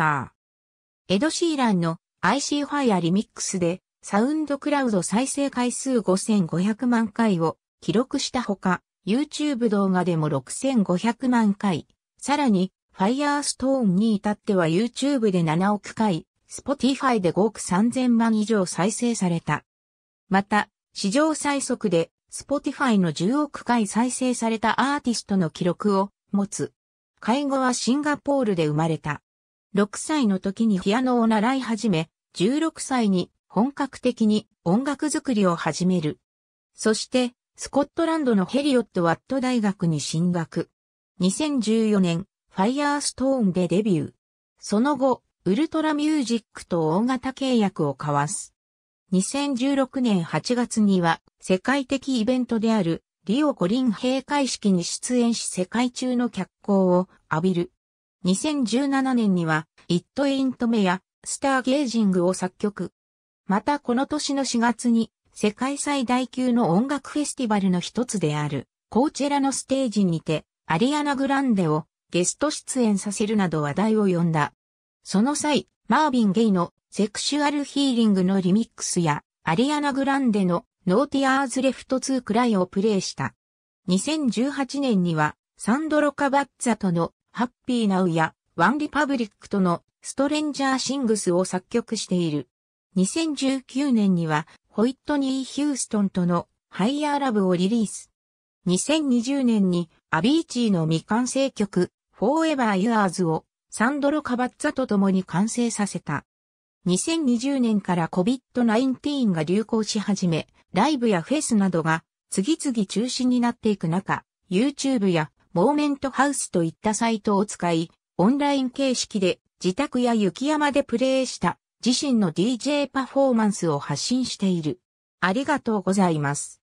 ター。エド・シーランの IC ファイアリミックスでサウンドクラウド再生回数5500万回を記録したほか、YouTube 動画でも6500万回、さらに Firestone に至っては YouTube で7億回、Spotify で5億3000万以上再生された。また、史上最速で Spotify の10億回再生されたアーティストの記録を持つ。介護はシンガポールで生まれた。6歳の時にピアノを習い始め、16歳に本格的に音楽作りを始める。そして、スコットランドのヘリオット・ワット大学に進学。2014年、ファイアーストーンでデビュー。その後、ウルトラミュージックと大型契約を交わす。2016年8月には、世界的イベントである、リオコリン閉会式に出演し世界中の脚光を浴びる。2017年には、イットエイントメや、スターゲージングを作曲。またこの年の4月に、世界最大級の音楽フェスティバルの一つである、コーチェラのステージにて、アリアナ・グランデをゲスト出演させるなど話題を呼んだ。その際、マービン・ゲイのセクシュアルヒーリングのリミックスや、アリアナ・グランデのノーティアーズ・レフト・2クライをプレイした。2018年には、サンドロ・カバッツァとのハッピーナウやワンリパブリックとのストレンジャーシングスを作曲している。2019年にはホイットニー・ヒューストンとのハイヤーラブをリリース。2020年にアビーチーの未完成曲フォーエバー・ユアーズをサンドロ・カバッツァと共に完成させた。2020年から COVID-19 が流行し始め、ライブやフェスなどが次々中止になっていく中、YouTube やモーメントハウスといったサイトを使い、オンライン形式で自宅や雪山でプレイした自身の DJ パフォーマンスを発信している。ありがとうございます。